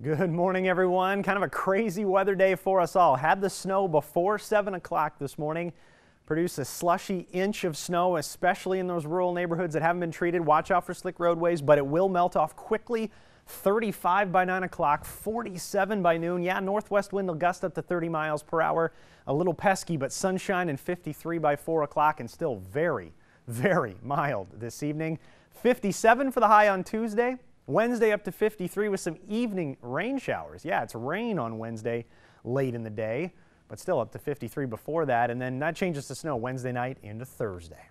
Good morning, everyone. Kind of a crazy weather day for us all. Had the snow before 7 o'clock this morning. Produced a slushy inch of snow, especially in those rural neighborhoods that haven't been treated. Watch out for slick roadways, but it will melt off quickly. 35 by 9 o'clock, 47 by noon. Yeah, northwest wind will gust up to 30 miles per hour. A little pesky, but sunshine and 53 by 4 o'clock and still very, very mild this evening. 57 for the high on Tuesday. Wednesday up to 53 with some evening rain showers. Yeah, it's rain on Wednesday late in the day, but still up to 53 before that. And then that changes to snow Wednesday night into Thursday.